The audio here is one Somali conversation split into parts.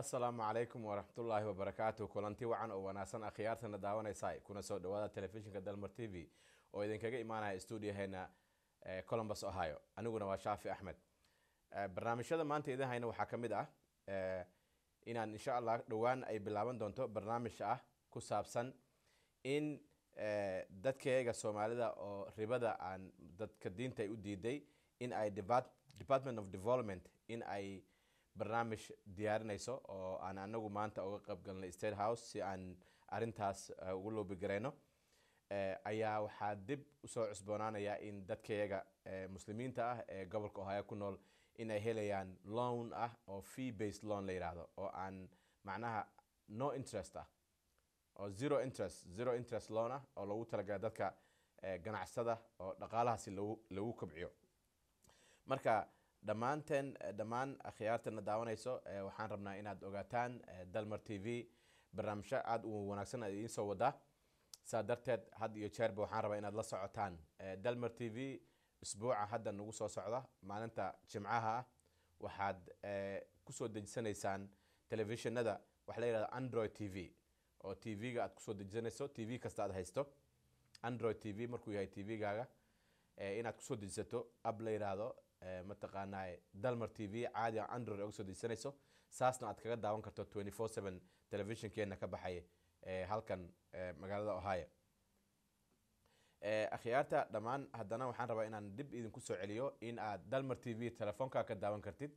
asalaamu calaykum waraxmatullaahi wabarakaatu kulanti wacan oo wanaagsan akhyaartana daawanaysa kuna soo dhawaada telefishinka dalmar t v oo idinkaga imaanaya stuudioheena columbus ohio aniguna waa shaafi axmed barnaamijyada maanta idin hayna waxaa ka mid ah inaan insha allah dhowaan ay bilaaban doonto barnaamij ah ku saabsan in dadkeega soomaalida oo ribada aan dadka diinta ay u diiday in ay department of development in ay barnaamij diyaarinayso oo aan anagu maanta uga qaybgalnay state house si aan arintaas eh, ugu loobigareyno eh, ayaa waxaa dib usoo cusboonaanaya in dadkayaga eh, muslimiinta ah ee gobolka ohaya ku nool in helayaan loan ah oo fee based loan la yihahdo oo aan macnaha no interest ah oo zero interest zero interest loan ah oo lagu talagala dadka ganacsada oo dhaqaalahaasi lagu kobciyo marka dhammaanteen eh, dhammaan akhyaartana daawanayso eh, waxaan rabnaa inaad ogaataan eh, dalmar t v barnaamijyo aada u wanaagsan idiin soo wadaa saa darteed had iyo jeerba waxaan rabaa inaad la socotaan dalmer t v isbuuca hadda nagu soo socda maalinta jimcaha ah waxaad kusoo dejisanaysaan telefishinada waxa la yihahda android t v oo t v-ga aad kusoo dejisanayso t v kasta aad haysto android t v markuu yahay t v-gaaga inaad kusoo dejisato ab la yidhaahdo mataqaana dalmar t v caadi android uga soo dejsanayso saasna aad kaga daawan karto twenty four seven telefishinkeena ka baxay halkan magaalada ohio akhyaarta dhammaan haddana waxaan rabaa inaan dib idinku soo celiyo in aad dalmar t v telefoonkaa ka daawan kartid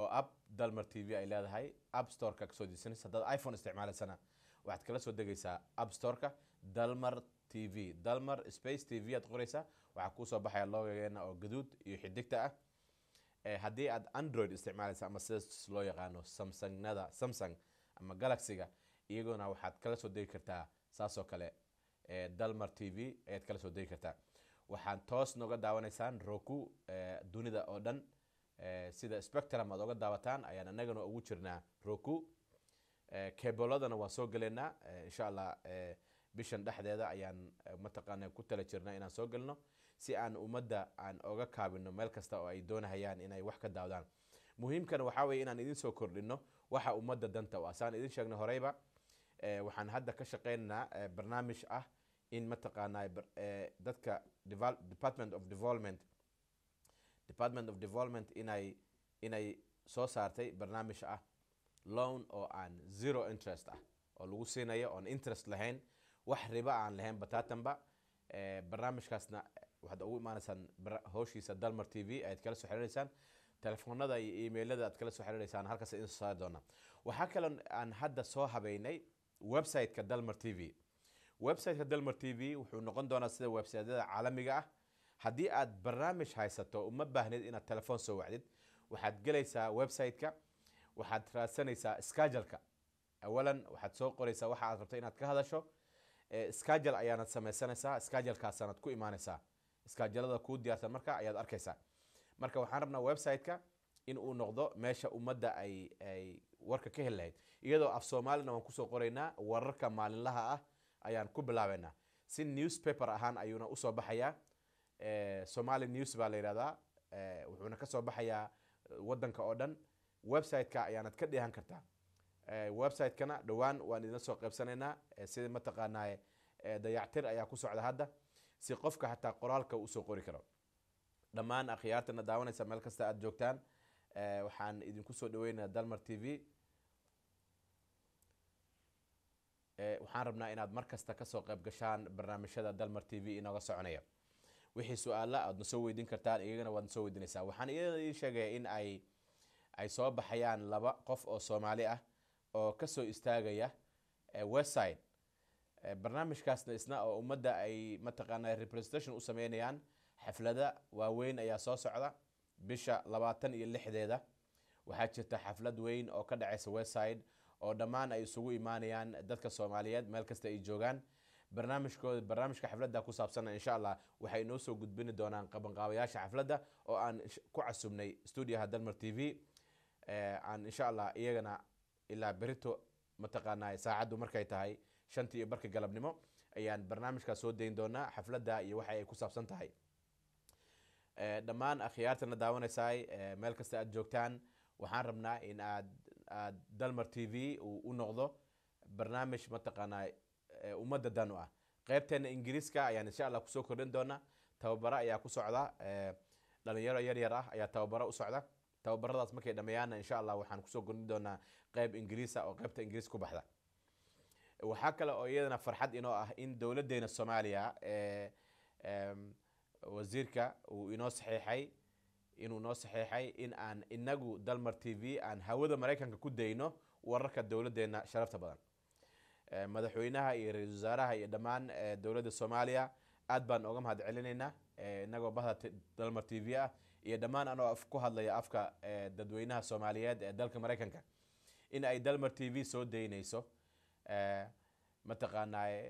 oo app dalmar t v ay leedahay app storeka kasoo dejsanayso haddaad iphone isticmaalaysana waxaad kala soo degaysaa app storeka dalmar t v dalmar space t v aad qoreysaa waxaa kuusoo baxaya loogageena oo gaduud iyo xidigta ah eh, haddii aad android isticmaalaysa ama sidas loo yaqaano samsungnada samsung ama galaxiga iyagoona waxaad kala soo degi kartaa saasoo kale eh, dalmar t v ayaad kala soo degi kartaa waxaad toos noga daawanaysaan roku eh, dunida oo dhan sida spectrum aad oga daawataan ayaan anagana ugu jirnaa roku keeboladana waan soo galeynaa insha allah bishan dhexdeeda ayaan eh, mataqaana ku tala jirna inaan soo gelno si aan ummadda aan oga kaabino meel kasta oo ay doonahayaan inay wax ka daawdaan muhiimkana waxaa weye inaan soo kordhino waxa ummadda danta u ah saan idin sheegnay horeyba eh, waxaan hadda ka shaqeynaynaa eh, barnaamij ah in mataqaana dadka department of development department of development inay inay soo saartay barnaamij ah loan oo aan zero interest ah oo lagu siinayo oon interest lahayn wax riba aan lahaynba taatanba barnaamijkaasna waxaad ugu imaanaysaan howshiisa dalmar t v ayaad kala soo xiriireysaan telefoonada iyo emailada aad kala soo xiriireysaan halkaas idin soo saari doona waxaa kaloo aan hadda soo habeynay website-ka dalmar t v website dalmar t v wuxuu noqon doonaa sida website caalamiga ah haddii aad barnaamij haysato uma baahnid inaad telefoon soo wacdid waxaad gelaysaa website-ka waxaad raadsanaysaa skajalka awalan waxaad soo qoraysaa waxa aad rabto inaad ka hadasho skajal ayaanad samaysanaysaa skajalkaasanad ku imaanaysaa skajalada kuu diyaarsan marka ayaad arkaysaa marka waxaan rabnaa website-ka in uu noqdo meesha ummadda ay ay warka ka heli lahayd iyadoo af soomaalina waan kusoo qoraynaa wararka maalinlaha ah ayaan ku bilaabaynaa si newspaper ahaan ayuuna usoo baxayaa eh, somali news baa la yihahdaa eh, wuxuuna kasoo baxayaa eh, wadanka oo dhan website-ka ayaanad ka dheehan kartaa Eh, websitekana dhowaan waan idila soo qaybsanaynaa eh, sida mataqaanaa eh, dayactir ayaa ku socda hadda si qofka xataa qoraalka usoo qori karo dhammaan akhyaartana daawanaysa meel kasta aada joogtaan waxaan idinku soo dhaweynaa dalmar t v waxaan rabnaa inaad mar kasta kasoo qayb gashaan barnaamijyada dalmar t v inooga soconaya wixii su-aala aada nasoo weydiin kartaan iyagana waad nasoo weydiinaysaa waxaan iyadii sheegaya in ay ay soo baxayaan laba qof oo soomaali ah oo kasoo istaagaya westside barnaamijkaasna isna oo ummadda ay mataqaana representation u sameynayaan xaflada waaweyn ayaa soo socda bisha labaatan iyo lixdeeda waxaa jirta xaflad weyn oo ka dhacaysa westside oo dhammaan ay isugu imaanayaan dadka soomaaliyeed meel kasta ay joogaan barnaamijkooda barnaamijka xaflada ku saabsanna insha allah waxay inoo soo gudbini doonaan qabanqaabayaasha xaflada oo aan ku casubnay stuudiyaha dalmar t v aan insha allah iyagana ilaa berito mataqaana saacaddu markay tahay shantii iyo barka galabnimo ayaan barnaamijkaas soo dayn doonaa xafladda iyo waxa ay ku saabsan tahay eh, dhammaan akhyaartana daawanaysaa eh, meel kasta aad joogtaan waxaan rabnaa in aad aad dalmar t v uu u noqdo barnaamij mataqaanaa eh, ummadda dan u ah qaybteena ingiriiska ayaan insha allah kusoo kordhin doonaa tababaro ayaa ku socda dhalinyaro yaryar ah ayaa tababaro u socda tababaradaas markay dhameeyaana insha allah waxaan kusoo goni doonaa qeyb ingiriisa ah oo qeybta ingiriis ku baxda waxaa kale oo iyadana farxad inoo ah in dowladeena soomaaliya ee wasiirka uu inoo saxeixay inuu noo saxeixay in aan inagu dalmar t v aan hawada maraykanka ku dayno wararka dowladeena sharafta badan madaxweynaha iyo ra-isul wasaaraha iyo dhammaan dowladda soomaaliya aad baan oga mahad celinaynaa inagoo bahda dalmar t v ah iyo dhammaan anoo ku hadlaya afka dadweynaha soomaaliyeed ee dalka maraykanka in ay dalmar t v soo daynayso mataqaanaa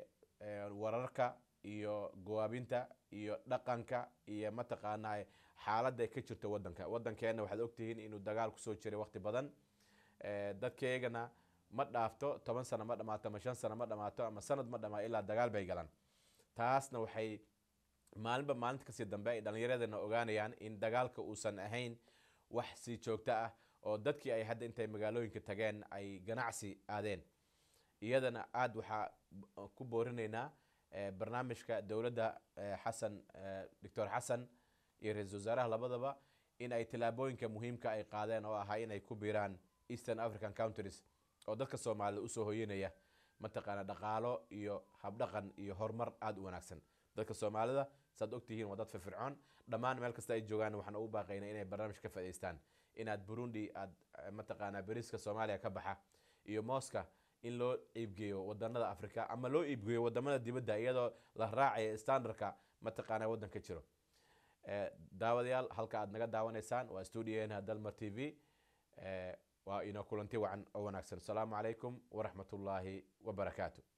wararka iyo gowaabinta iyo dhaqanka iyo mataqaanaa xaalada ka jirto wadanka wadankeena waxaad ogtihiin inuu dagaal kusoo jiray waqti badan dadkeegana ma dhaafto toban sano ma dhamaato ama shan sano ma dhamaato ama sanad ma dhamaa ilaa dagaal bay galaan taasna waxay maalinba maalinta kasii dambe ay dhallinyaradana ogaanayaan in dagaalka uusan ahayn wax sii joogto ah oo dadkii ay hadda intay magaalooyinka tageen ay ganacsi aadeen iyadana aada waxaa ku boorinaynaa eh, barnaamijka dowladda eh, xasan eh, doctor xasan iyo ra-iisul wasaaraha labadaba in ay tillaabooyinka muhiimka ay qaadeen oo ahaa inay ku biiraan eastern african counties oo dadka soomaalida usoo hoyanaya mataqaana dhaqaalo iyo habdhaqan iyo horumar aada u wanaagsan dadka soomaalida saad ogtihiin waa dad firfircoon dhammaan meel kasta ay joogaan waxaan ugu baaqaynaa inay barnaamij ka faa'idaystaan inaad burundi aad eh, mataqaanaa bariiska soomaaliya ka baxa iyo mooska in loo iibgeeyo wadanada africa ama loo iibgeeyo wadamada dibadda iyadoo la raacaya standardka mataqaanaa wadanka jiro eh, daawadayaal halka aad naga daawanaysaan waa studioheenha dalmar t v eh, waa inoo kulanti wacan oo wanaagsan asalaamu calaykum waraxmatullaahi wabarakaatu